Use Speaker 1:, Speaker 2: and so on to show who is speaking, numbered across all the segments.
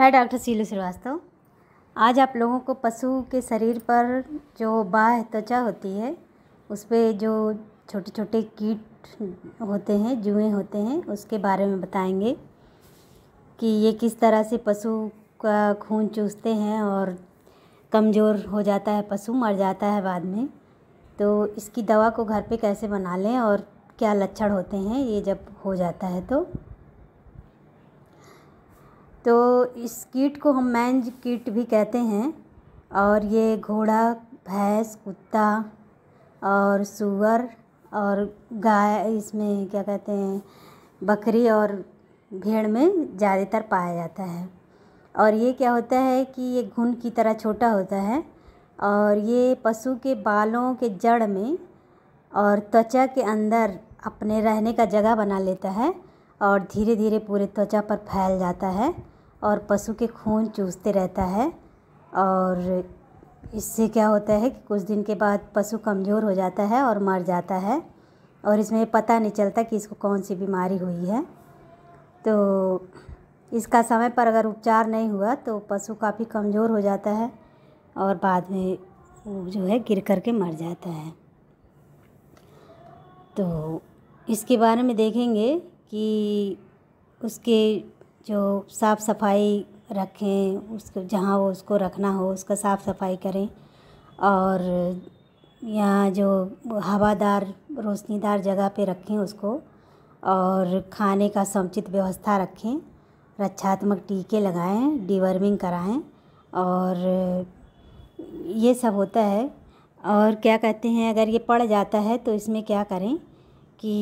Speaker 1: मैं डॉक्टर सीलू श्रीवास्तव आज आप लोगों को पशु के शरीर पर जो बाह त्वचा होती है उस पर जो छोटे छोटे कीट होते हैं जुएँ होते हैं उसके बारे में बताएंगे कि ये किस तरह से पशु का खून चूसते हैं और कमज़ोर हो जाता है पशु मर जाता है बाद में तो इसकी दवा को घर पे कैसे बना लें और क्या लक्षण होते हैं ये जब हो जाता है तो तो इस कीट को हम मैंज कीट भी कहते हैं और ये घोड़ा भैंस कुत्ता और सुअर और गाय इसमें क्या कहते हैं बकरी और भेड़ में ज़्यादातर पाया जाता है और ये क्या होता है कि ये घुन की तरह छोटा होता है और ये पशु के बालों के जड़ में और त्वचा के अंदर अपने रहने का जगह बना लेता है और धीरे धीरे पूरे त्वचा पर फैल जाता है और पशु के खून चूसते रहता है और इससे क्या होता है कि कुछ दिन के बाद पशु कमज़ोर हो जाता है और मर जाता है और इसमें पता नहीं चलता कि इसको कौन सी बीमारी हुई है तो इसका समय पर अगर उपचार नहीं हुआ तो पशु काफ़ी कमज़ोर हो जाता है और बाद में वो जो है गिर कर के मर जाता है तो इसके बारे में देखेंगे कि उसके जो साफ़ सफ़ाई रखें उसको जहाँ वो उसको रखना हो उसका साफ़ सफ़ाई करें और यहाँ जो हवादार रोशनीदार जगह पे रखें उसको और खाने का समुचित व्यवस्था रखें रक्षात्मक टीके लगाएं डिवर्मिंग कराएं और ये सब होता है और क्या कहते हैं अगर ये पड़ जाता है तो इसमें क्या करें कि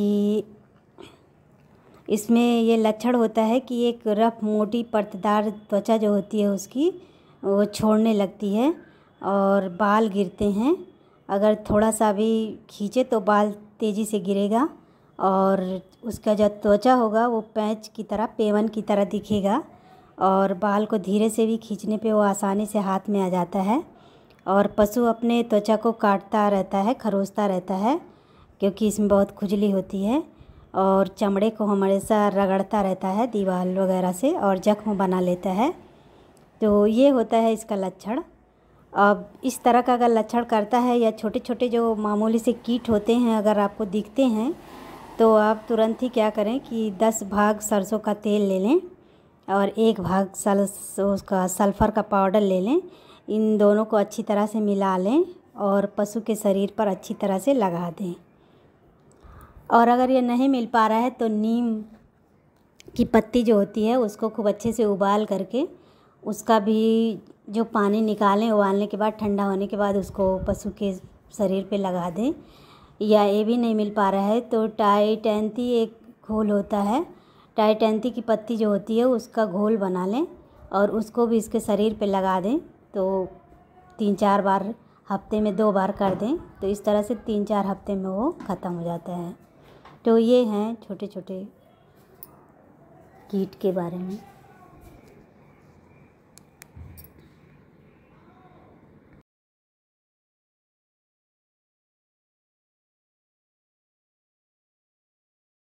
Speaker 1: इसमें ये लक्षण होता है कि एक रफ मोटी पर्तदार त्वचा जो होती है उसकी वो छोड़ने लगती है और बाल गिरते हैं अगर थोड़ा सा भी खींचे तो बाल तेज़ी से गिरेगा और उसका जो त्वचा होगा वो पैंच की तरह पेवन की तरह दिखेगा और बाल को धीरे से भी खींचने पे वो आसानी से हाथ में आ जाता है और पशु अपने त्वचा को काटता रहता है खरोचता रहता है क्योंकि इसमें बहुत खुजली होती है और चमड़े को हमेशा रगड़ता रहता है दीवार वगैरह से और जख्म बना लेता है तो ये होता है इसका लक्षण अब इस तरह का अगर लक्षण करता है या छोटे छोटे जो मामूली से कीट होते हैं अगर आपको दिखते हैं तो आप तुरंत ही क्या करें कि दस भाग सरसों का तेल ले लें और एक भाग सरसों का सल्फ़र का पाउडर ले लें इन दोनों को अच्छी तरह से मिला लें और पशु के शरीर पर अच्छी तरह से लगा दें और अगर ये नहीं मिल पा रहा है तो नीम की पत्ती जो होती है उसको खूब अच्छे से उबाल करके उसका भी जो पानी निकालें उबालने के बाद ठंडा होने के बाद उसको पशु के शरीर पे लगा दें या ये भी नहीं मिल पा रहा है तो टाइटेंथी एक घोल होता है टाइटेंथी की पत्ती जो होती है उसका घोल बना लें और उसको भी इसके शरीर पे लगा दें तो तीन चार बार हफ्ते में दो बार कर दें तो इस तरह से तीन चार हफ्ते में वो ख़त्म हो जाता है तो ये हैं छोटे छोटे कीट के बारे में